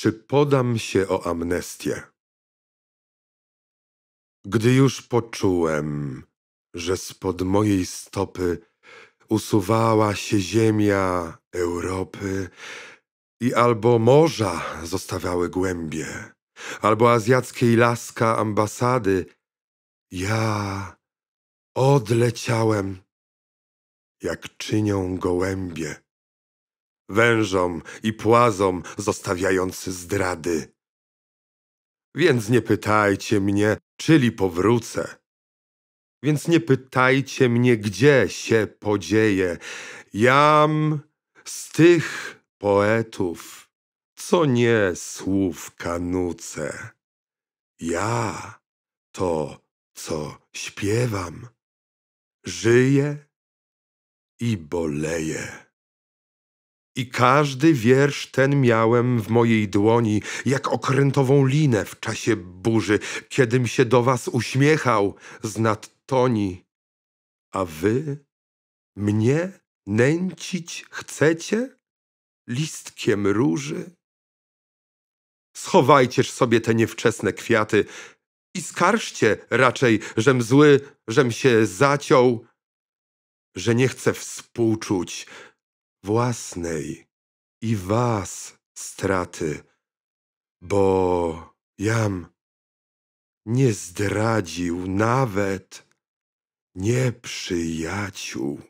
czy podam się o amnestię. Gdy już poczułem, że spod mojej stopy usuwała się ziemia Europy i albo morza zostawiały głębie, albo azjackiej laska ambasady, ja odleciałem, jak czynią gołębie wężom i płazom zostawiający zdrady. Więc nie pytajcie mnie, czyli powrócę. Więc nie pytajcie mnie, gdzie się podzieje. Jam z tych poetów, co nie słów kanuce. Ja to, co śpiewam, żyję i boleję. I każdy wiersz ten miałem w mojej dłoni, jak okrętową linę w czasie burzy, kiedym się do was uśmiechał z nadtoni. A wy mnie nęcić chcecie listkiem róży? Schowajcież sobie te niewczesne kwiaty i skarżcie raczej, żem zły, żem się zaciął, że nie chcę współczuć, własnej i was straty, bo jam nie zdradził nawet nieprzyjaciół.